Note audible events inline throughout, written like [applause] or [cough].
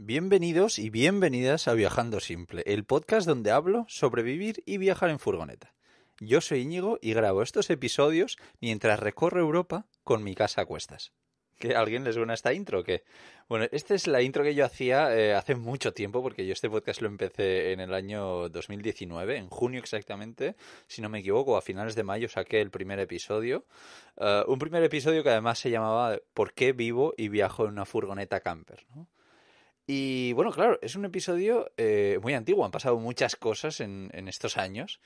Bienvenidos y bienvenidas a Viajando Simple, el podcast donde hablo sobre vivir y viajar en furgoneta. Yo soy Íñigo y grabo estos episodios mientras recorro Europa con mi casa a cuestas. ¿Que alguien les suena esta intro? que Bueno, esta es la intro que yo hacía eh, hace mucho tiempo, porque yo este podcast lo empecé en el año 2019, en junio exactamente, si no me equivoco, a finales de mayo saqué el primer episodio. Eh, un primer episodio que además se llamaba ¿Por qué vivo y viajo en una furgoneta camper? Y bueno, claro, es un episodio eh, muy antiguo, han pasado muchas cosas en, estos años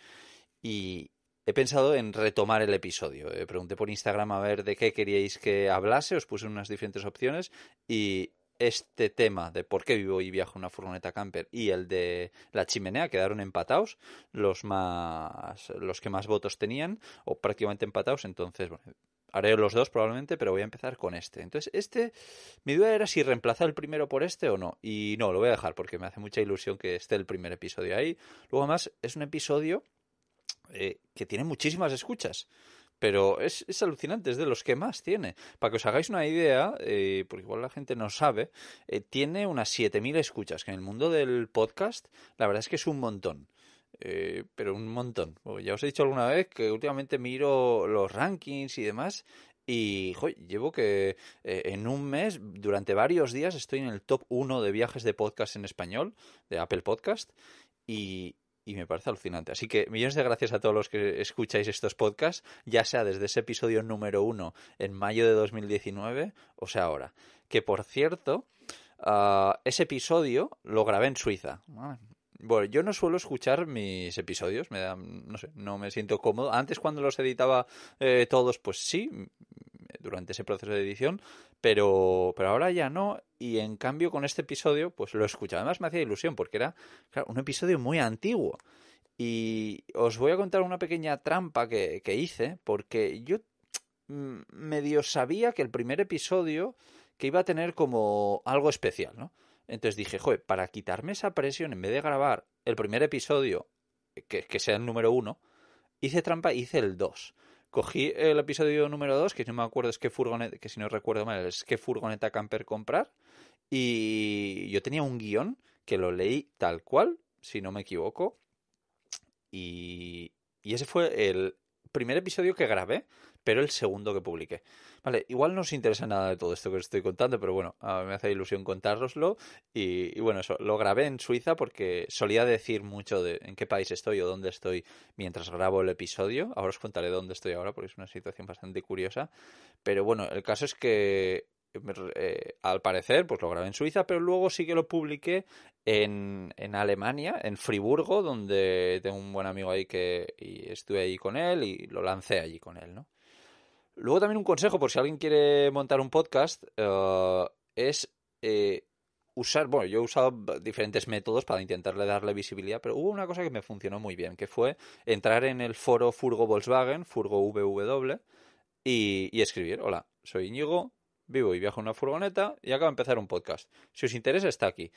y, he pensado en retomar el episodio. Eh, pregunté por Instagram a ver de qué queríais que hablase, os puse unas diferentes opciones y este tema de por qué vivo y viajo en una furgoneta camper y el de la chimenea quedaron empatados los los que más votos tenían o prácticamente empatados entonces bueno, haré los dos probablemente, pero voy a empezar con este. Entonces, este, mi duda era si reemplazar el primero por este o no. Y no, lo voy a dejar porque me hace mucha ilusión que esté el primer episodio ahí. Luego, además, es un episodio eh, que tiene muchísimas escuchas. Pero es, alucinante, es de los que más tiene. Para que os hagáis una idea, eh, porque igual la gente no sabe, eh, tiene unas 7.000 escuchas, que en el mundo del podcast la verdad es que es un montón. Eh, pero un montón. Ya os he dicho alguna vez que últimamente miro los rankings y demás y llevo que eh, en un mes, durante varios días, estoy en el top 1 de viajes de podcast en español, de Apple Podcast, y, me parece alucinante. Así que millones de gracias a todos los que escucháis estos podcasts, ya sea desde ese episodio número 1 en mayo de 2019, o sea ahora. Que por cierto, ah, ese episodio lo grabé en Suiza. Ah, bueno, yo no suelo escuchar mis episodios, me da, no sé, no me siento cómodo. Antes cuando los editaba eh, todos, pues sí, durante ese proceso de edición, pero, pero ahora ya no. Y en cambio con este episodio, pues lo escucho. Además me hacía ilusión porque era un episodio muy antiguo. Y os voy a contar una pequeña trampa que, que hice, porque yo mm, medio sabía que el primer episodio que iba a tener como algo especial, ¿no? Entonces dije, joder, para quitarme esa presión, en vez de grabar el primer episodio, que, sea el número uno, hice trampa, hice el dos. Cogí el episodio número dos, que si no me acuerdo es que furgoneta, que si no recuerdo mal, es que furgoneta camper comprar. Y yo tenía un guión que lo leí tal cual, si no me equivoco. Y, y ese fue el primer episodio que grabé pero el segundo que publiqué. Vale, igual no os interesa nada de todo esto que os estoy contando, pero bueno, a ah, mí me hace ilusión contároslo. Y, bueno, eso, lo grabé en Suiza porque solía decir mucho de en qué país estoy o dónde estoy mientras grabo el episodio. Ahora os contaré dónde estoy ahora porque es una situación bastante curiosa. Pero bueno, el caso es que eh, al parecer, pues lo grabé en Suiza, pero luego sí que lo publiqué en, en Alemania, en Friburgo, donde tengo un buen amigo ahí que y estuve ahí con él y lo lancé allí con él, ¿no? Luego también un consejo, por si alguien quiere montar un podcast, eh, es eh, usar, bueno, yo he usado diferentes métodos para intentarle darle visibilidad, pero hubo una cosa que me funcionó muy bien, que fue entrar en el foro Furgo Volkswagen, Furgo VW, y, y escribir, hola, soy Íñigo, vivo y viajo en una furgoneta y acabo de empezar un podcast. Si os interesa, está aquí.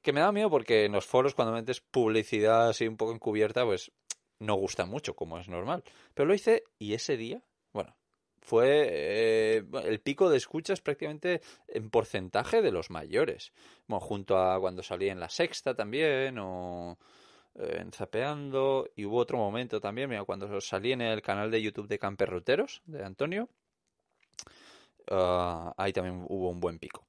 Que me da miedo porque en los foros cuando metes publicidad así un poco encubierta, pues no gusta mucho, como es normal. Pero lo hice y ese día, bueno, fue eh, el pico de escuchas prácticamente en porcentaje de los mayores. Bueno, junto a cuando salí en la sexta también, o eh, en Zapeando, y hubo otro momento también, mira, cuando salí en el canal de YouTube de Camperroteros, de Antonio, ah, ahí también hubo un buen pico.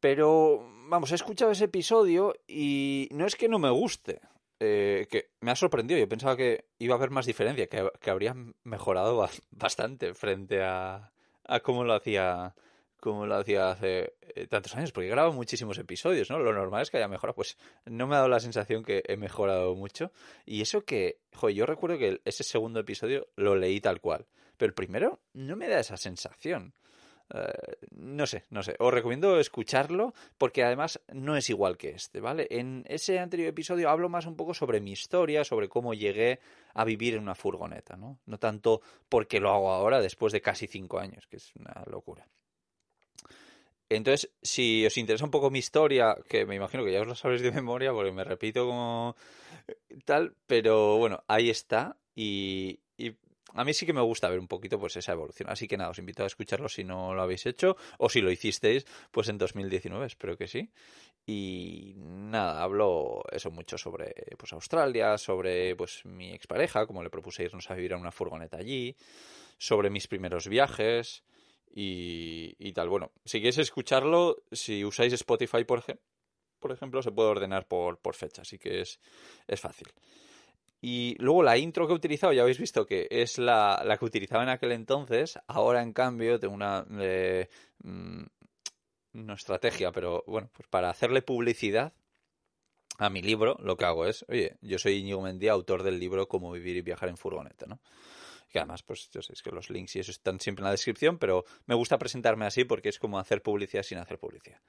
Pero, vamos, he escuchado ese episodio y no es que no me guste. Eh, que me ha sorprendido. Yo pensaba que iba a haber más diferencia, que, que habrían mejorado [laughs] bastante frente a, a cómo lo hacía como lo hacía hace eh, tantos años, porque grabo muchísimos episodios, ¿no? Lo normal es que haya mejorado, pues no me ha dado la sensación que he mejorado mucho. Y eso que, joder, yo recuerdo que ese segundo episodio lo leí tal cual, pero el primero no me da esa sensación. Eh, no sé, no sé. Os recomiendo escucharlo porque además no es igual que este, ¿vale? En ese anterior episodio hablo más un poco sobre mi historia, sobre cómo llegué a vivir en una furgoneta, ¿no? No tanto porque lo hago ahora después de casi cinco años, que es una locura. Entonces, si os interesa un poco mi historia, que me imagino que ya os lo sabéis de memoria porque me repito como tal, pero bueno, ahí está. Y, a mí sí que me gusta ver un poquito pues esa evolución. Así que nada, os invito a escucharlo si no lo habéis hecho o si lo hicisteis pues en 2019, espero que sí. Y nada, hablo eso mucho sobre pues Australia, sobre pues mi expareja, como le propuse irnos a vivir a una furgoneta allí, sobre mis primeros viajes y, tal. Bueno, si quieres escucharlo, si usáis Spotify por, por ejemplo, se puede ordenar por, fecha, así que es, es fácil. Y luego la intro que he utilizado, ya habéis visto que es la, que utilizaba en aquel entonces. Ahora, en cambio, tengo una. Eh, mm, estrategia, pero bueno, pues para hacerle publicidad a mi libro, lo que hago es, oye, yo soy Íñigo Mendía, autor del libro Cómo vivir y viajar en furgoneta, ¿no? que además, pues yo sé que los links y eso están siempre en la descripción, pero me gusta presentarme así porque es como hacer publicidad sin hacer publicidad.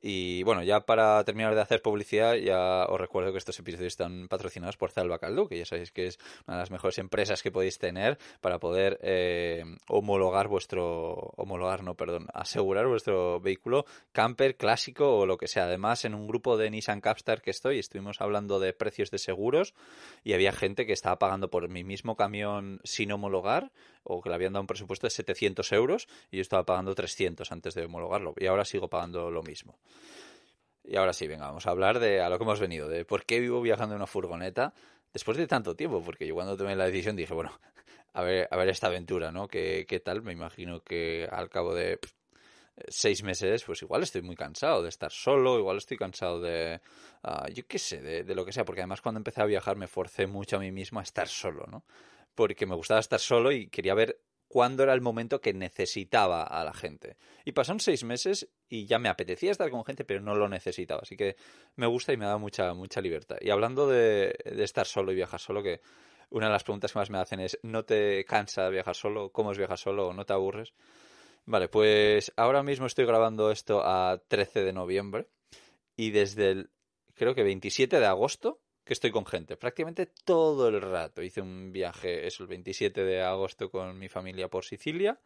Y bueno, ya para terminar de hacer publicidad, ya os recuerdo que estos episodios están patrocinados por Zalba Caldo, que ya sabéis que es una de las mejores empresas que podéis tener para poder eh, homologar vuestro, homologar, no, perdón, asegurar vuestro vehículo camper, clásico o lo que sea. Además, en un grupo de Nissan Capstar que estoy, estuvimos hablando de precios de seguros y había gente que estaba pagando por mi mismo camión sin homologar o que le habían dado un presupuesto de 700 euros y yo estaba pagando 300 antes de homologarlo y ahora sigo pagando lo mismo. Y ahora sí, venga, vamos a hablar de a lo que hemos venido, de por qué vivo viajando en una furgoneta después de tanto tiempo, porque yo cuando tomé la decisión dije, bueno, a ver, a ver esta aventura, ¿no? ¿Qué, tal? Me imagino que al cabo de eh, seis meses, pues igual estoy muy cansado de estar solo, igual estoy cansado de, ah, yo qué sé, de, de, lo que sea, porque además cuando empecé a viajar me forcé mucho a mí mismo a estar solo, ¿no? porque me gustaba estar solo y quería ver cuándo era el momento que necesitaba a la gente. Y pasaron seis meses y ya me apetecía estar con gente, pero no lo necesitaba. Así que me gusta y me da mucha, mucha libertad. Y hablando de, de estar solo y viajar solo, que una de las preguntas que más me hacen es, ¿no te cansa viajar solo? ¿Cómo es viajar solo? ¿No te aburres? Vale, pues ahora mismo estoy grabando esto a 13 de noviembre y desde el, creo que 27 de agosto que estoy con gente, prácticamente todo el rato. Hice un viaje, es el 27 de agosto, con mi familia por Sicilia.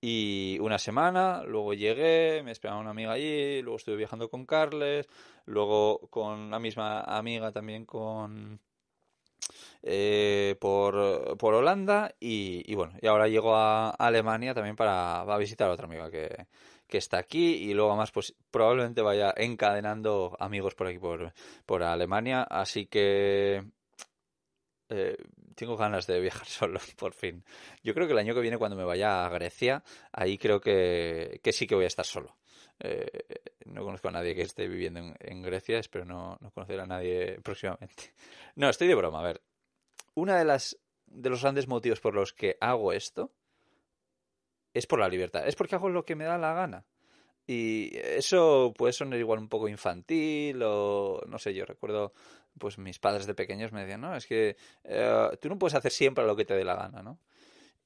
Y una semana, luego llegué, me esperaba una amiga allí, luego estuve viajando con Carles, luego con la misma amiga también con eh, por, Holanda y, bueno, y ahora llego a Alemania también para, para visitar a otra amiga que, que está aquí y luego más pues probablemente vaya encadenando amigos por aquí, por, Alemania. Así que eh, tengo ganas de viajar [laughs] solo, por fin. Yo creo que el año que viene, cuando me vaya a Grecia, ahí creo que, sí que voy a estar solo. Eh, no conozco a nadie que esté viviendo en, Grecia, espero no, no, conocer a nadie próximamente. No, estoy de broma. A ver, una de las de los grandes motivos por los que hago esto es por la libertad, es porque hago lo que me da la gana. Y eso puede sonar igual un poco infantil o no sé, yo recuerdo pues mis padres de pequeños me decían, no, es que eh, tú no puedes hacer siempre lo que te dé la gana, ¿no?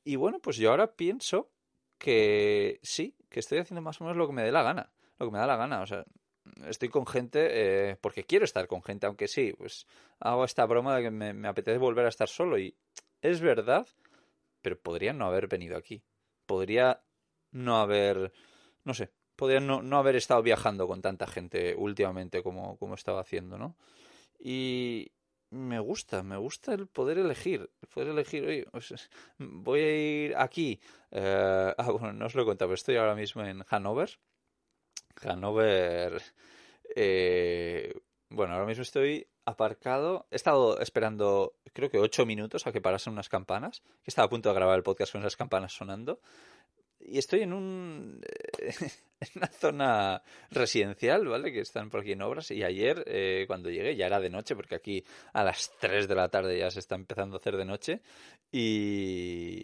Y bueno, pues yo ahora pienso que sí, que estoy haciendo más o menos lo que me dé la gana, lo que me da la gana, o sea, estoy con gente eh, porque quiero estar con gente, aunque sí, pues hago esta broma de que me, me apetece volver a estar solo y es verdad, pero podría no haber venido aquí podría no haber, no sé, podría no, haber estado viajando con tanta gente últimamente como, como estaba haciendo, ¿no? Y, me gusta, me gusta el poder elegir, el poder elegir, hoy pues, [laughs] voy a ir aquí. Eh, [laughs] ah, bueno, no os lo he contado, pero estoy ahora mismo en Hanover. Hanover, eh, bueno, ahora mismo estoy aparcado. He estado esperando, creo que ocho minutos a que parasen unas campanas. Que estaba a punto de grabar el podcast con esas campanas sonando. Y estoy en un eh, [laughs] en una zona residencial, ¿vale? Que están por aquí en obras. Y ayer, eh, cuando llegué, ya era de noche, porque aquí a las tres de la tarde ya se está empezando a hacer de noche. Y,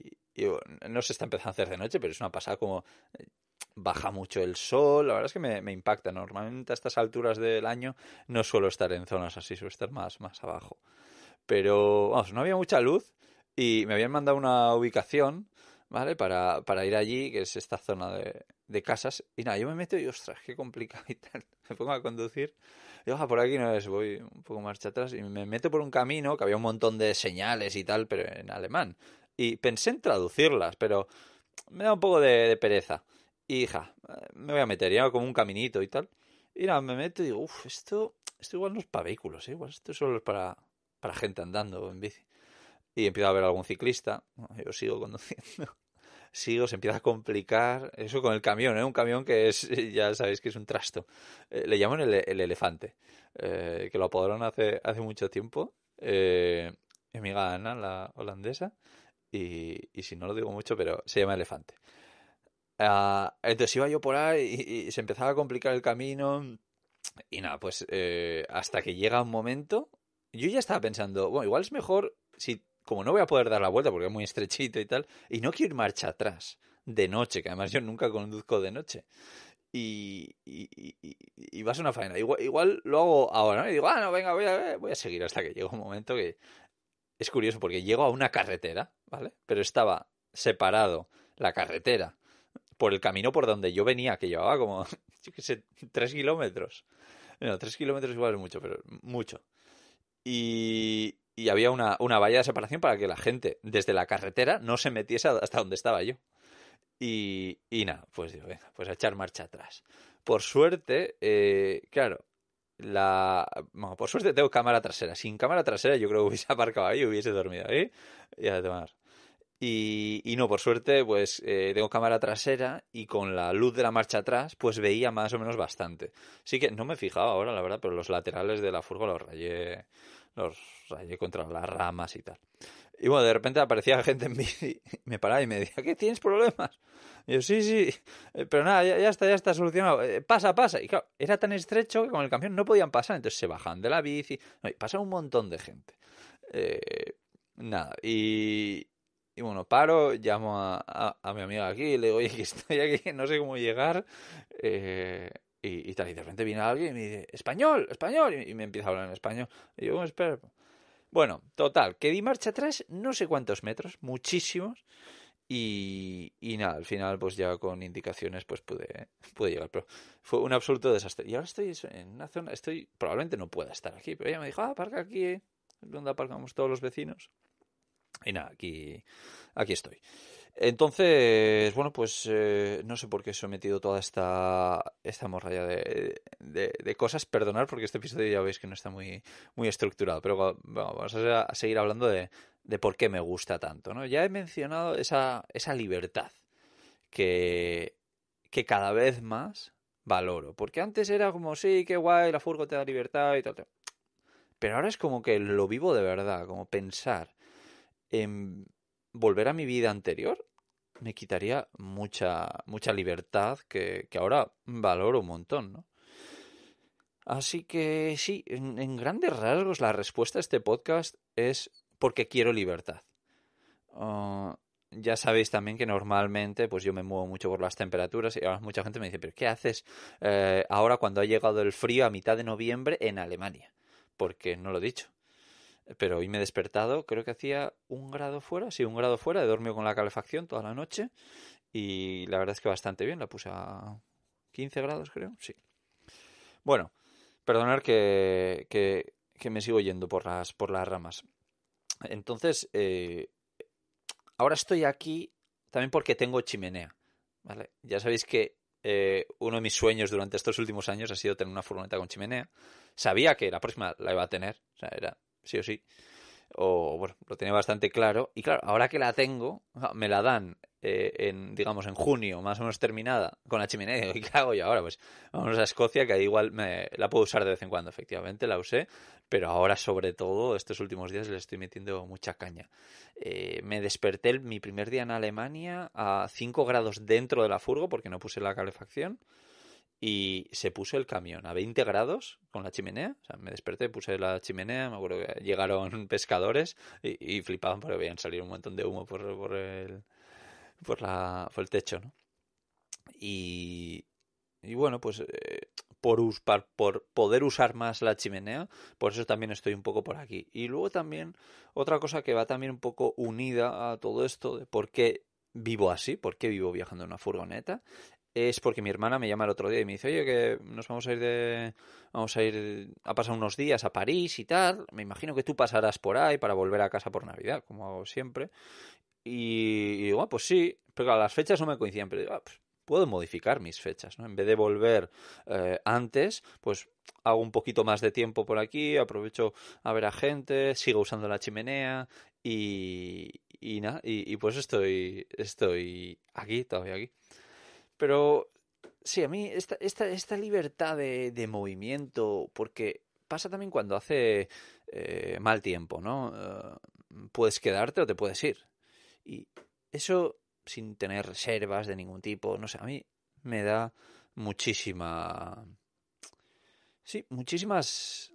no se está empezando a hacer de noche, pero es una pasada como eh, baja mucho el sol, la verdad es que me, impacta. Normalmente a estas alturas del año no suelo estar en zonas así, suelo estar más, más abajo. Pero, vamos, no había mucha luz y me habían mandado una ubicación, ¿vale? Para, ir allí, que es esta zona de, casas. Y nada, yo me meto y, ostras, qué complicado y tal. [laughs] Me pongo a conducir. Y oja, ah, por aquí no es, voy un poco marcha atrás y me meto por un camino que había un montón de señales y tal, pero en alemán. Y pensé en traducirlas, pero me da un poco de pereza. Hija, ah, me voy a meter, ya como un caminito y tal. Y nada, me meto y digo, uff, esto, esto igual no es para vehículos, ¿eh? igual esto solo es para, para gente andando en bici. Y empiezo a ver a algún ciclista, yo sigo [laughs] conduciendo, sigo, se empieza a complicar, eso con el camión, ¿eh? un camión que es, [laughs] ya sabéis que es un trasto, eh, le llaman el, elefante, eh, que lo apodaron hace, hace mucho tiempo, eh, mi amiga Ana, la holandesa, y si no lo digo mucho, pero se llama elefante. Ah, entonces iba yo por ahí y, se empezaba a complicar el camino. Y nada, pues eh, hasta que llega un momento, yo ya estaba pensando, bueno, igual es mejor si, como no voy a poder dar la vuelta porque es muy estrechito y tal, y no quiero ir marcha atrás de noche, que además yo nunca conduzco de noche. Y, y, y, y vas a una faena. Igual, lo hago ahora, Y digo, ah, no, venga, voy a, voy a seguir hasta que llega un momento que es curioso porque llego a una carretera, ¿vale? Pero estaba separado la carretera por el camino por donde yo venía, que llevaba como, [laughs] yo qué sé, tres kilómetros. Bueno, tres kilómetros igual es mucho, pero mucho. Y, había una, valla de separación para que la gente desde la carretera no se metiese hasta donde estaba yo. Y, nada, pues digo, venga, pues a echar marcha atrás. Por suerte, eh, claro, la... Bueno, por suerte tengo cámara trasera. Sin cámara trasera yo creo que hubiese aparcado ahí, hubiese dormido ahí y a tomar. Y, no, por suerte, pues eh, tengo cámara trasera y con la luz de la marcha atrás, pues veía más o menos bastante. Así que no me fijaba ahora, la verdad, pero los laterales de la furgo los rayé, los contra las ramas y tal. Y bueno, de repente aparecía [laughs] gente en bici, me paraba y me decía, ¿qué tienes problemas? Y yo, sí, sí, eh, pero nada, ya, está, ya está solucionado, eh, pasa, pasa. Y claro, era tan estrecho que con el camión no podían pasar, entonces se bajan de la bici, y pasa un montón de gente. nada, y, y bueno, paro, llamo a, a, mi amiga aquí, le digo, oye, que estoy aquí, no sé cómo llegar. Eh, y, y, tal, y de repente viene alguien y me dice, español, español, y, me empieza a hablar en español. Y yo, espera. Bueno, total, que di marcha atrás no sé cuántos metros, muchísimos. Y, y, nada, al final, pues ya con indicaciones, pues pude, pude llegar. Pero fue un absoluto desastre. Y ahora estoy en una zona, estoy, probablemente no pueda estar aquí, pero ella me dijo, ah, aparca aquí, eh, donde aparcamos todos los vecinos. Y nada, aquí, aquí estoy. Entonces, bueno, pues eh, no sé por qué he sometido toda esta, esta morralla de, de, cosas. Perdonar porque este episodio ya veis que no está muy, muy estructurado, pero vamos a, seguir hablando de, por qué me gusta tanto. ¿no? Ya he mencionado esa, esa libertad que, que cada vez más valoro. Porque antes era como, sí, qué guay, la furgo te da libertad y tal. Pero ahora es como que lo vivo de verdad, como pensar en em, volver a mi vida anterior me quitaría mucha, mucha libertad que, ahora valoro un montón, ¿no? Así que sí, en, grandes rasgos la respuesta a este podcast es porque quiero libertad. Ah, ya sabéis también que normalmente pues yo me muevo mucho por las temperaturas y ahora mucha gente me dice, pero ¿qué haces eh, ahora cuando ha llegado el frío a mitad de noviembre en Alemania? Porque no lo he dicho pero hoy me he despertado, creo que hacía un grado fuera, sí, un grado fuera, he dormido con la calefacción toda la noche y la verdad es que bastante bien, la puse a 15 grados creo, sí. Bueno, perdonar que, que, me sigo yendo por las, por las ramas. Entonces, eh, ahora estoy aquí también porque tengo chimenea, ¿vale? Ya sabéis que eh, uno de mis sueños durante estos últimos años ha sido tener una furgoneta con chimenea. Sabía que la próxima la iba a tener, o sea, era sí o sí. O bueno, lo tenía bastante claro. Y claro, ahora que la tengo, me la dan eh, en, digamos, en junio, más o menos terminada, con la chimenea. ¿Y qué hago yo ahora? Pues vamos a Escocia, que igual me, la puedo usar de vez en cuando, efectivamente, la usé. Pero ahora, sobre todo, estos últimos días le estoy metiendo mucha caña. Eh, me desperté mi primer día en Alemania a 5 grados dentro de la furgo, porque no puse la calefacción y se puso el camión a 20 grados con la chimenea. O sea, me desperté, puse la chimenea, me acuerdo que llegaron [laughs] pescadores y, flipaban porque veían salir un montón de humo por, por, el, por, la, por el techo, ¿no? Y, bueno, pues eh, por, usar, por poder usar más la chimenea, por eso también estoy un poco por aquí. Y luego también otra cosa que va también un poco unida a todo esto de por qué vivo así, por qué vivo viajando en una furgoneta, es porque mi hermana me llama el otro día y me dice, oye, que nos vamos a ir de... vamos a ir a pasar unos días a París y tal. Me imagino que tú pasarás por ahí para volver a casa por Navidad, como hago siempre. Y, digo, ah, pues sí, pero claro, las fechas no me coinciden pero digo, ah, pues puedo modificar mis fechas, ¿no? En vez de volver eh, antes, pues hago un poquito más de tiempo por aquí, aprovecho a ver a gente, sigo usando la chimenea y... Y, y, pues estoy, estoy aquí, todavía aquí. Pero sí, a mí esta, esta, libertad de, movimiento, porque pasa también cuando hace eh, mal tiempo, ¿no? Ah, puedes quedarte o te puedes ir. Y eso sin tener reservas de ningún tipo, no sé, a mí me da muchísima... Sí, muchísimas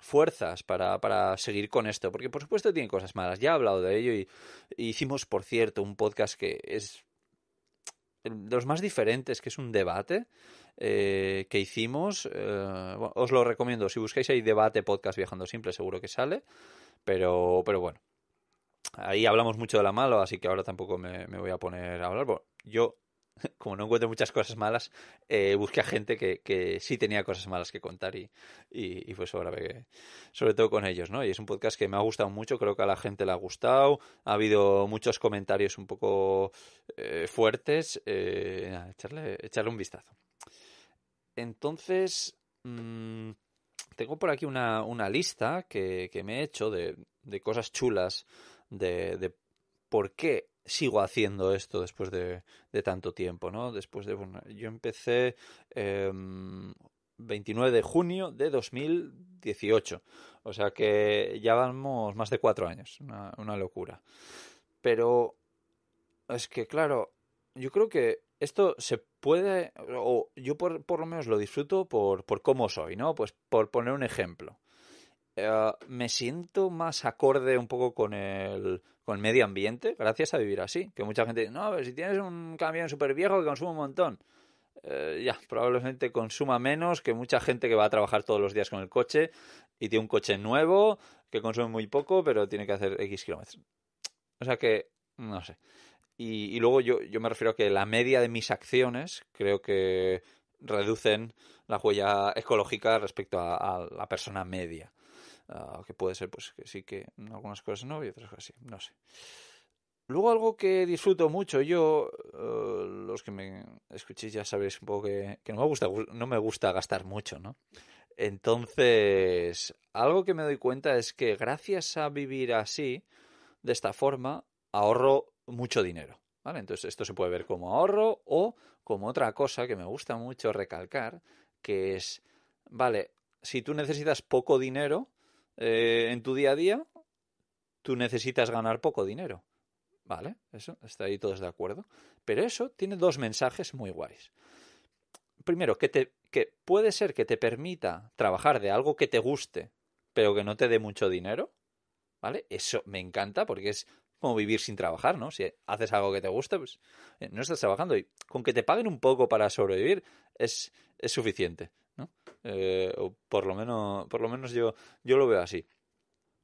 fuerzas para, seguir con esto, porque por supuesto tiene cosas malas, ya he hablado de ello y hicimos, por cierto, un podcast que es los más diferentes, que es un debate eh, que hicimos. Eh, os lo recomiendo. Si buscáis ahí debate podcast viajando simple, seguro que sale. Pero, pero bueno, ahí hablamos mucho de la malo, así que ahora tampoco me, me voy a poner a hablar. Bueno, yo [laughs] como no encuentro muchas cosas malas, eh, busqué a gente que, sí tenía cosas malas que contar y, y, sobre todo con ellos, ¿no? Y es un podcast que me ha gustado mucho, creo que a la gente le ha gustado, ha habido muchos comentarios un poco eh, fuertes, eh, echarle, echarle un vistazo. Entonces, mm, tengo por aquí una, lista que, me he hecho de, cosas chulas, de por qué sigo haciendo esto después de, tanto tiempo, ¿no? Después de, bueno, yo empecé eh, em, 29 de junio de 2018, o sea que ya vamos más de cuatro años, una, locura. Pero es que, claro, yo creo que esto se puede, o yo por, lo menos lo disfruto por, por cómo soy, ¿no? Pues por poner un ejemplo. Eh, me siento más acorde un poco con el, con el medio ambiente gracias a vivir así. Que mucha gente dice, no, si tienes un camión súper viejo que consume un montón. Eh, ya, probablemente consuma menos que mucha gente que va a trabajar todos los días con el coche y tiene un coche nuevo que consume muy poco, pero tiene que hacer X kilómetros. O sea que, no sé. Y, luego yo, me refiero a que la media de mis acciones creo que reducen la huella ecológica respecto a la persona media. Ah, que puede ser, pues que sí que algunas cosas no y otras cosas sí, no sé. Luego algo que disfruto mucho yo, eh, los que me escuchéis ya sabéis un poco que, no, me gusta, no me gusta gastar mucho, ¿no? Entonces, algo que me doy cuenta es que gracias a vivir así, de esta forma, ahorro mucho dinero, ¿vale? Entonces esto se puede ver como ahorro o como otra cosa que me gusta mucho recalcar, que es, vale, si tú necesitas poco dinero, eh, en tu día a día, tú necesitas ganar poco dinero. Vale, eso, está ahí todos de acuerdo. Pero eso tiene dos mensajes muy guays. Primero, que, te, que puede ser que te permita trabajar de algo que te guste, pero que no te dé mucho dinero. ¿Vale? Eso me encanta porque es como vivir sin trabajar, ¿no? Si haces algo que te gusta, pues eh, no estás trabajando y con que te paguen un poco para sobrevivir es, es suficiente. Eh, o por lo menos, por lo menos yo, yo lo veo así.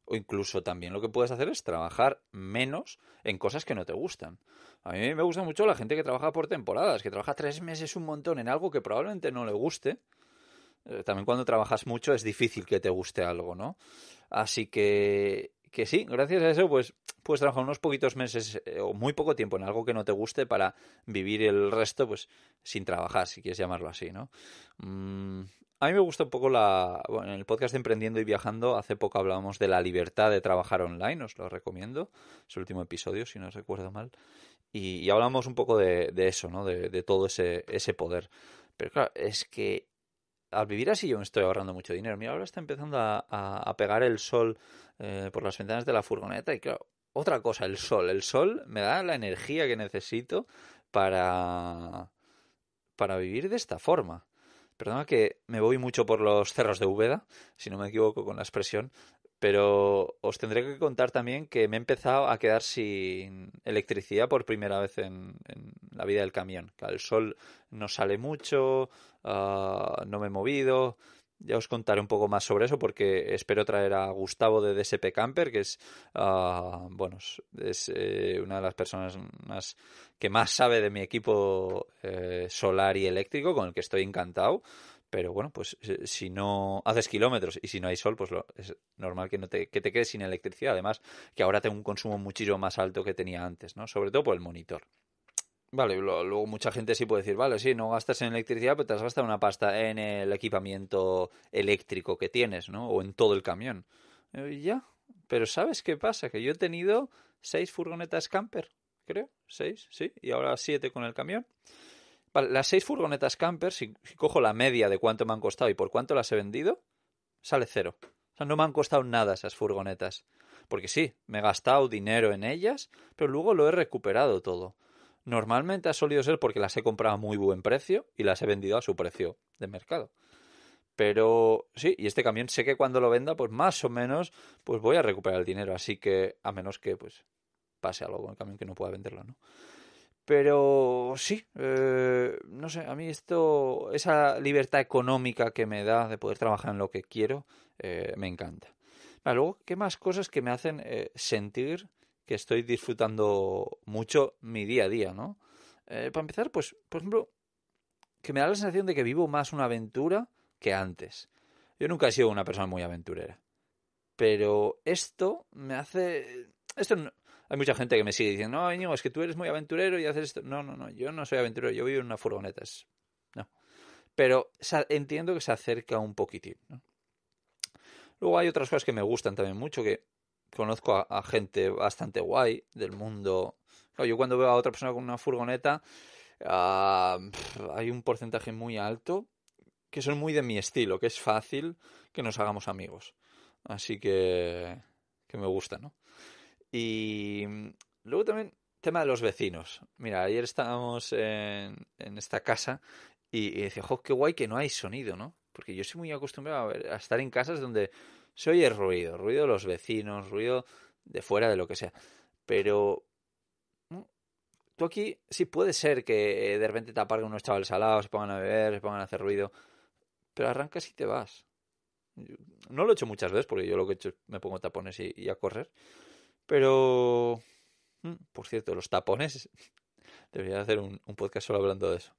O incluso también lo que puedes hacer es trabajar menos en cosas que no te gustan. A mí me gusta mucho la gente que trabaja por temporadas, que trabaja tres meses un montón en algo que probablemente no le guste. Eh, también cuando trabajas mucho es difícil que te guste algo, ¿no? Así que que sí, gracias a eso, pues puedes trabajar unos poquitos meses eh, o muy poco tiempo en algo que no te guste para vivir el resto, pues sin trabajar, si quieres llamarlo así, ¿no? Mm, a mí me gusta un poco la. Bueno, en el podcast Emprendiendo y Viajando, hace poco hablábamos de la libertad de trabajar online, os lo recomiendo. Es el último episodio, si no recuerdo mal. Y, y hablamos un poco de, eso, ¿no? De, todo ese, ese poder. Pero claro, es que al vivir así yo me estoy ahorrando mucho dinero. Mira, ahora está empezando a, pegar el sol eh, por las ventanas de la furgoneta y claro, otra cosa, el sol. El sol me da la energía que necesito para, para vivir de esta forma. Perdona que me voy mucho por los cerros de Úbeda, si no me equivoco con la expresión, pero os tendré que contar también que me he empezado a quedar sin electricidad por primera vez en, la vida del camión. El sol no sale mucho, ah, no me he movido. Ya os contaré un poco más sobre eso porque espero traer a Gustavo de DSP Camper, que es, ah, bueno, es eh, una de las personas que más sabe de mi equipo eh, solar y eléctrico, con el que estoy encantado. Pero bueno, pues eh, si no haces kilómetros y si no hay sol, pues lo, es normal que, no te, que te quedes sin electricidad. Además, que ahora tengo un consumo muchísimo más alto que tenía antes, ¿no? Sobre todo por el monitor. Vale, luego mucha gente sí puede decir, vale, sí, no gastas en electricidad, pero te has gastado una pasta en el equipamiento eléctrico que tienes, ¿no? O en todo el camión. ya, pero ¿sabes qué pasa? Que yo he tenido seis furgonetas camper, creo, seis, sí, y ahora siete con el camión las seis furgonetas camper, si, cojo la media de cuánto me han costado y por cuánto las he vendido, sale cero. O sea, no me han costado nada esas furgonetas. Porque sí, me he gastado dinero en ellas, pero luego lo he recuperado todo. Normalmente ha solido ser porque las he comprado a muy buen precio y las he vendido a su precio de mercado. Pero sí, y este camión sé que cuando lo venda, pues más o menos, pues voy a recuperar el dinero. Así que, a menos que, pues, pase algo con el camión que no pueda venderlo, ¿no? Pero sí, eh, no sé, a mí esto, esa libertad económica que me da de poder trabajar en lo que quiero, eh, me encanta. luego, ¿qué más cosas que me hacen eh, sentir que estoy disfrutando mucho mi día a día, no? para empezar, pues, por ejemplo, que me da la sensación de que vivo más una aventura que antes. Yo nunca he sido una persona muy aventurera. Pero esto me hace esto hay mucha gente que me sigue diciendo, no, es que tú eres muy aventurero y haces esto. No, no, no, yo no soy aventurero, yo vivo en una furgoneta. No. Pero entiendo que se acerca un poquitín. Luego hay otras cosas que me gustan también mucho, que conozco a, gente bastante guay del mundo. yo cuando veo a otra persona con una furgoneta, ah, hay un porcentaje muy alto que son muy de mi estilo, que es fácil que nos hagamos amigos. Así que, que me gusta, ¿no? Y mm, luego también tema de los vecinos. Mira, ayer estábamos en, esta casa y, decía, jo, qué guay que no hay sonido, ¿no? Porque yo soy muy acostumbrado a, estar en casas donde se oye ruido, ruido de los vecinos, ruido de fuera, de lo que sea. Pero mm, tú aquí sí puede ser que eh, de repente te aparquen unos chavales al lado, se pongan a beber, se pongan a hacer ruido, pero arrancas y te vas. No lo he hecho muchas veces porque yo lo que he hecho es me pongo tapones y, y a correr, pero, mm, por cierto, los tapones, [laughs] debería hacer un, podcast solo hablando de eso.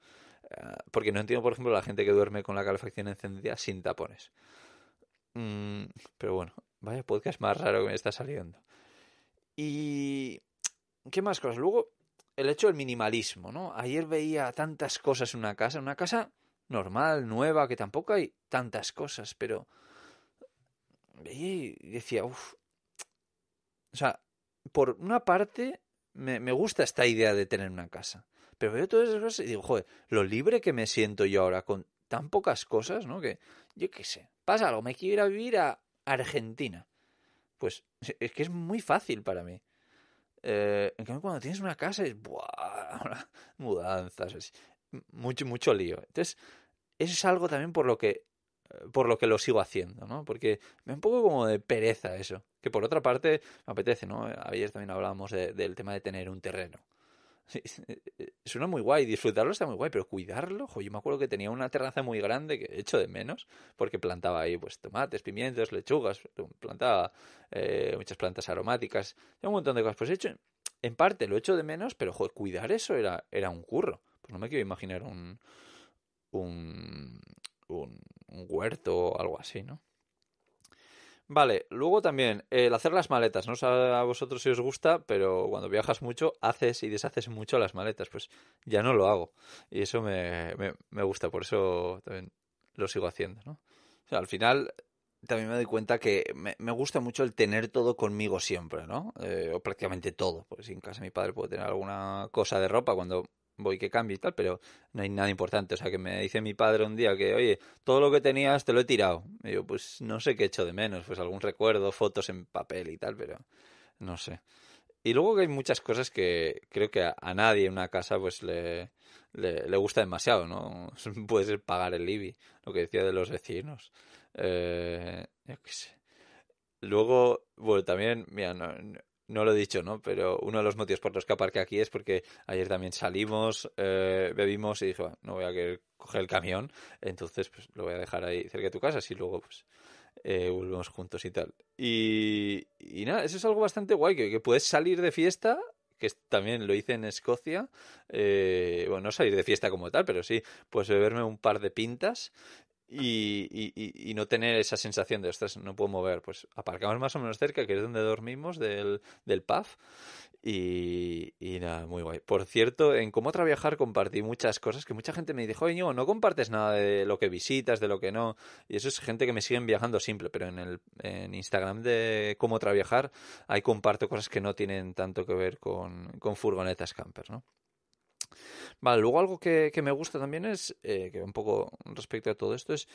Ah, porque no entiendo, por ejemplo, la gente que duerme con la calefacción encendida sin tapones. Mm, pero bueno, vaya podcast más raro que me está saliendo. Y... ¿Qué más cosas? Luego, el hecho del minimalismo, ¿no? Ayer veía tantas cosas en una casa, una casa normal, nueva, que tampoco hay tantas cosas, pero veía y decía, uff, o sea, por una parte, me, gusta esta idea de tener una casa. Pero veo todas esas cosas y digo, joder, lo libre que me siento yo ahora con tan pocas cosas, ¿no? Que yo qué sé, pasa algo, me quiero ir a vivir a Argentina. Pues es que es muy fácil para mí. Eh, en cambio, cuando tienes una casa es buah, mudanzas, así. mucho, mucho lío. Entonces, eso es algo también por lo que por lo que lo sigo haciendo, ¿no? Porque me da un poco como de pereza eso. Que por otra parte me apetece, ¿no? Ayer también hablábamos del tema de tener un terreno. [laughs] Eh, suena muy guay, disfrutarlo está muy guay, pero cuidarlo, jo, yo me acuerdo que tenía una terraza muy grande que he hecho de menos, porque plantaba ahí pues tomates, pimientos, lechugas, plantaba eh, muchas plantas aromáticas, un montón de cosas. Pues he hecho, en parte lo echo de menos, pero jo, cuidar eso era, era un curro. Pues no me quiero imaginar un, un, huerto o algo así, ¿no? Vale, luego también el hacer las maletas. No sé a vosotros si os gusta, pero cuando viajas mucho haces y deshaces mucho las maletas. Pues ya no lo hago. Y eso me, me, gusta, por eso también lo sigo haciendo. ¿no? O sea, al final también me doy cuenta que me, gusta mucho el tener todo conmigo siempre, ¿no? Eh, o prácticamente todo. Pues en casa mi padre puede tener alguna cosa de ropa cuando voy que cambie y tal, pero no hay nada importante. O sea, que me dice mi padre un día que, oye, todo lo que tenías te lo he tirado. Y yo, pues no sé qué he hecho de menos, pues algún recuerdo, fotos en papel y tal, pero no sé. Y luego que hay muchas cosas que creo que a, nadie en una casa pues le, le, gusta demasiado, ¿no? [laughs] Puede ser pagar el IBI, lo que decía de los vecinos. Eh, yo qué sé. Luego, bueno, también, mira, no, no lo he dicho, ¿no? Pero uno de los motivos por los que aparqué aquí es porque ayer también salimos, eh, bebimos y dijo no voy a querer coger el camión, entonces pues lo voy a dejar ahí cerca de tu casa, y luego pues eh, volvemos juntos y tal. Y, nada, eso es algo bastante guay, que, puedes salir de fiesta que también lo hice en Escocia, eh, bueno, no salir de fiesta como tal, pero sí, pues beberme un par de pintas y, no tener esa sensación de, ostras, no puedo mover. Pues aparcamos más o menos cerca, que es donde dormimos del, del pub. Y, nada, muy guay. Por cierto, en Cómo trabajar compartí muchas cosas que mucha gente me dijo, oye, no, no compartes nada de lo que visitas, de lo que no. Y eso es gente que me siguen viajando simple, pero en el en Instagram de Cómo Otra Viajar ahí comparto cosas que no tienen tanto que ver con, con furgonetas camper, ¿no? Vale, luego algo que, me gusta también es, eh, que un poco respecto a todo esto, es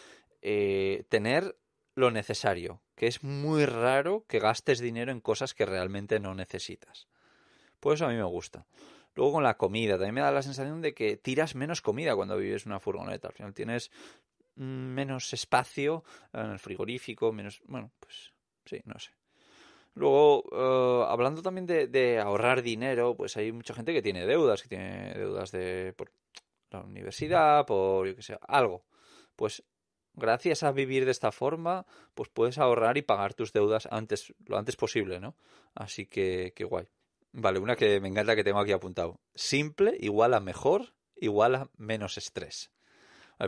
eh, tener lo necesario, que es muy raro que gastes dinero en cosas que realmente no necesitas. Pues eso a mí me gusta. Luego con la comida, también me da la sensación de que tiras menos comida cuando vives en una furgoneta. Al final tienes mm, menos espacio eh, en el frigorífico, menos... Bueno, pues sí, no sé. Luego, eh, hablando también de, de, ahorrar dinero, pues hay mucha gente que tiene deudas, que tiene deudas de por la universidad, por yo que sé, algo. Pues gracias a vivir de esta forma, pues puedes ahorrar y pagar tus deudas antes, lo antes posible, ¿no? Así que, qué guay. Vale, una que me encanta que tengo aquí apuntado. Simple igual a mejor, igual a menos estrés.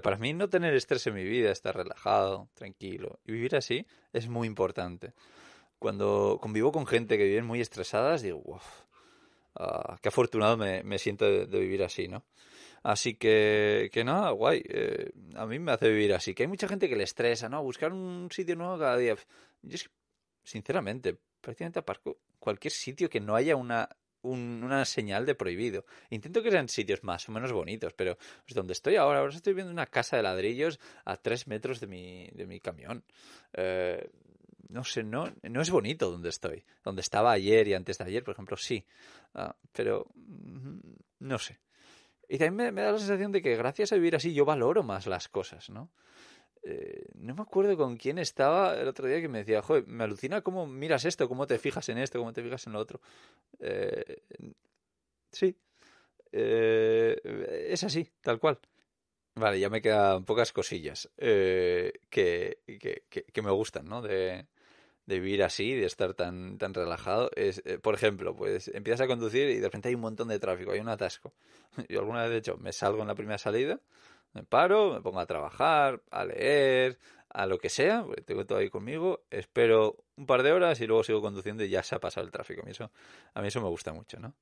para mí no tener estrés en mi vida, estar relajado, tranquilo y vivir así es muy importante cuando convivo con gente que vive muy estresadas, digo, uff, ah, qué afortunado me, me siento de, vivir así, ¿no? Así que, que nada, guay, eh, a mí me hace vivir así. Que hay mucha gente que le estresa, ¿no? Buscar un sitio nuevo cada día. Yo es que, sinceramente, prácticamente aparco cualquier sitio que no haya una una señal de prohibido. Intento que sean sitios más o menos bonitos, pero es pues, donde estoy ahora, ahora estoy viendo una casa de ladrillos a tres metros de mi, de mi camión. Eh, no sé, no, no es bonito donde estoy. Donde estaba ayer y antes de ayer, por ejemplo, sí. Ah, pero mm, no sé. Y también me, da la sensación de que gracias a vivir así yo valoro más las cosas, ¿no? Eh, no me acuerdo con quién estaba el otro día que me decía, joder, me alucina cómo miras esto, cómo te fijas en esto, cómo te fijas en lo otro. Eh, sí. Eh, es así, tal cual. Vale, ya me quedan pocas cosillas. que que, me gustan, ¿no? De, vivir así, de estar tan, tan relajado. Es, eh, por ejemplo, pues empiezas a conducir y de repente hay un montón de tráfico, hay un atasco. [laughs] Yo alguna vez, de hecho, me salgo en la primera salida, me paro, me pongo a trabajar, a leer, a lo que sea, tengo todo ahí conmigo, espero un par de horas y luego sigo conduciendo y ya se ha pasado el tráfico. A mí eso, a mí eso me gusta mucho, ¿no?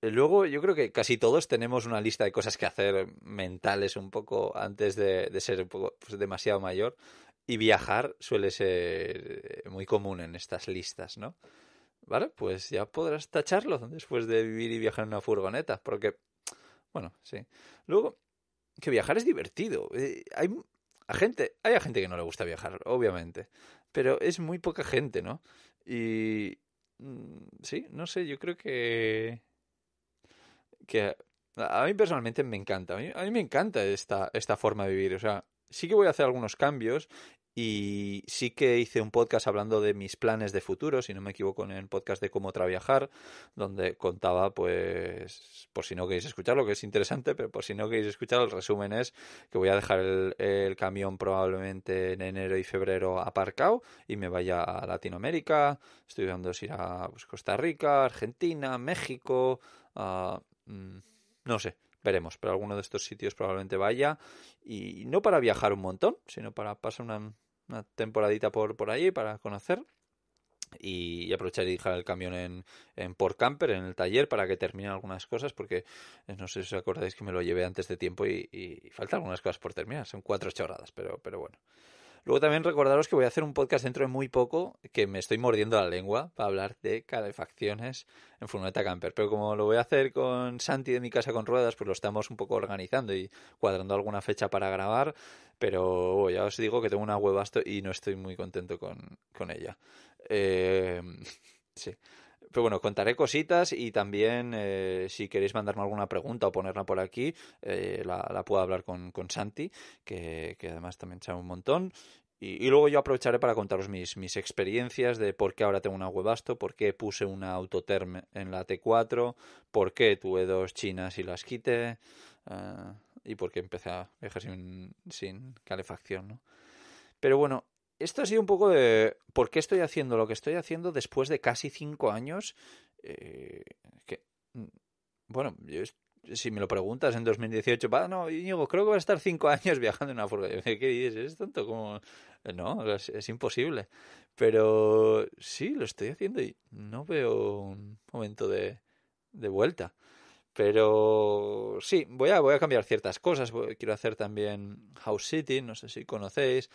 Luego, yo creo que casi todos tenemos una lista de cosas que hacer mentales un poco antes de, ser pues, demasiado mayor y viajar suele ser eh, muy común en estas listas, ¿no? Vale, pues ya podrás tacharlo después de vivir y viajar en una furgoneta, porque, bueno, sí. Luego, que viajar es divertido. Eh, hay gente, hay gente que no le gusta viajar, obviamente, pero es muy poca gente, ¿no? Y mm, sí, no sé, yo creo que que a mí personalmente me encanta, a mí, a mí me encanta esta esta forma de vivir, o sea, sí que voy a hacer algunos cambios y sí que hice un podcast hablando de mis planes de futuro, si no me equivoco, en el podcast de cómo trabajar donde contaba, pues, por si no queréis escucharlo, que es interesante, pero por si no queréis escuchar el resumen es que voy a dejar el, camión probablemente en enero y febrero aparcado y me vaya a Latinoamérica. Estoy dando ir a pues, Costa Rica, Argentina, México, ah, mm, no sé, veremos, pero alguno de estos sitios probablemente vaya y no para viajar un montón, sino para pasar una, temporadita por, por allí para conocer y, aprovechar y dejar el camión en, en Port Camper, en el taller, para que termine algunas cosas, porque eh, no sé si os acordáis que me lo llevé antes de tiempo y, y, faltan algunas cosas por terminar, son cuatro chorradas, pero, pero bueno. Luego también recordaros que voy a hacer un podcast dentro de muy poco, que me estoy mordiendo la lengua para hablar de calefacciones en Furgoneta Camper. Pero como lo voy a hacer con Santi de mi casa con ruedas, pues lo estamos un poco organizando y cuadrando alguna fecha para grabar. Pero ya os digo que tengo una huevasto y no estoy muy contento con, con ella. Eh, [laughs] sí. Pero bueno, contaré cositas y también eh, si queréis mandarme alguna pregunta o ponerla por aquí, eh, la, la, puedo hablar con, Santi, que, además también sabe un montón. Y, luego yo aprovecharé para contaros mis, mis experiencias de por qué ahora tengo una webasto, por qué puse una autoterm en la T4, por qué tuve dos chinas y las quité, eh, y por qué empecé a viajar sin, sin calefacción, ¿no? Pero bueno, esto ha sido un poco de por qué estoy haciendo lo que estoy haciendo después de casi cinco años. Eh, mm, bueno, si me lo preguntas en 2018, va, no, creo que va a estar cinco [laughs] años viajando en una furgoneta. ¿Qué dices? ¿Es tanto Como... No, es, imposible. Pero sí, lo estoy haciendo y no veo un momento de, de vuelta. Pero sí, voy a, voy a cambiar ciertas cosas. Quiero hacer también house City, no sé si conocéis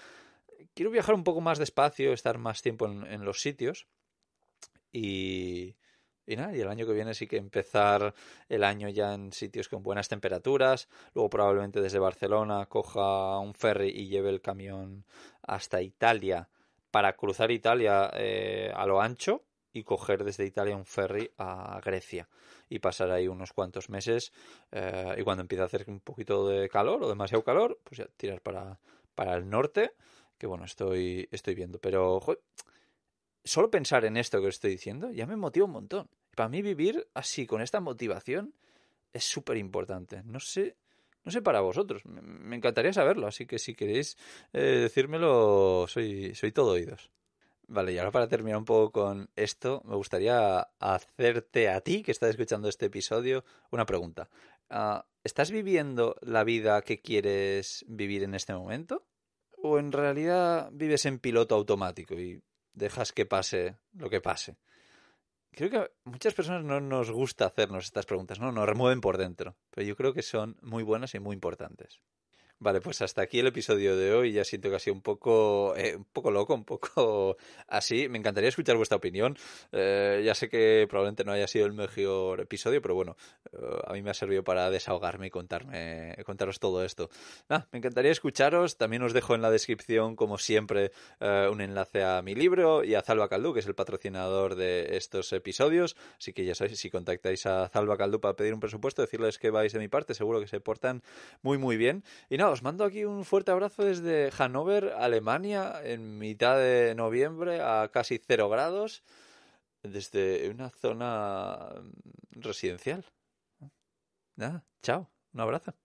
quiero viajar un poco más despacio, estar más tiempo en, los sitios. Y, nada, y el año que viene sí que empezar el año ya en sitios con buenas temperaturas. Luego probablemente desde Barcelona coja un ferry y lleve el camión hasta Italia para cruzar Italia eh, a lo ancho y coger desde Italia un ferry a Grecia y pasar ahí unos cuantos meses. Eh, y cuando empiece a hacer un poquito de calor o demasiado calor, pues ya tirar para, para el norte que bueno, estoy, estoy viendo. Pero solo pensar en esto que os estoy diciendo ya me motiva un montón. Para mí vivir así, con esta motivación, es súper importante. No sé, no sé para vosotros, me, encantaría saberlo, así que si queréis eh, decírmelo, soy, soy todo oídos. Vale, y ahora para terminar un poco con esto, me gustaría hacerte a ti, que estás escuchando este episodio, una pregunta. Ah, ¿Estás viviendo la vida que quieres vivir en este momento? o en realidad vives en piloto automático y dejas que pase lo que pase. Creo que muchas personas no nos gusta hacernos estas preguntas, ¿no? Nos remueven por dentro, pero yo creo que son muy buenas y muy importantes. Vale, pues hasta aquí el episodio de hoy. Ya siento que ha sido un poco, eh, un poco loco, un poco [laughs] así. Me encantaría escuchar vuestra opinión. Eh, ya sé que probablemente no haya sido el mejor episodio, pero bueno, eh, a mí me ha servido para desahogarme y contarme, contaros todo esto. Nada, me encantaría escucharos. También os dejo en la descripción, como siempre, un enlace a mi libro y a Zalba Caldú, que es el patrocinador de estos episodios. Así que ya sabéis, si contactáis a Zalba Caldú para pedir un presupuesto, decirles que vais de mi parte, seguro que se portan muy, muy bien. Y no, os mando aquí un fuerte abrazo desde Hannover, Alemania, en mitad de noviembre a casi cero grados, desde una zona residencial. Nada, chao, un abrazo.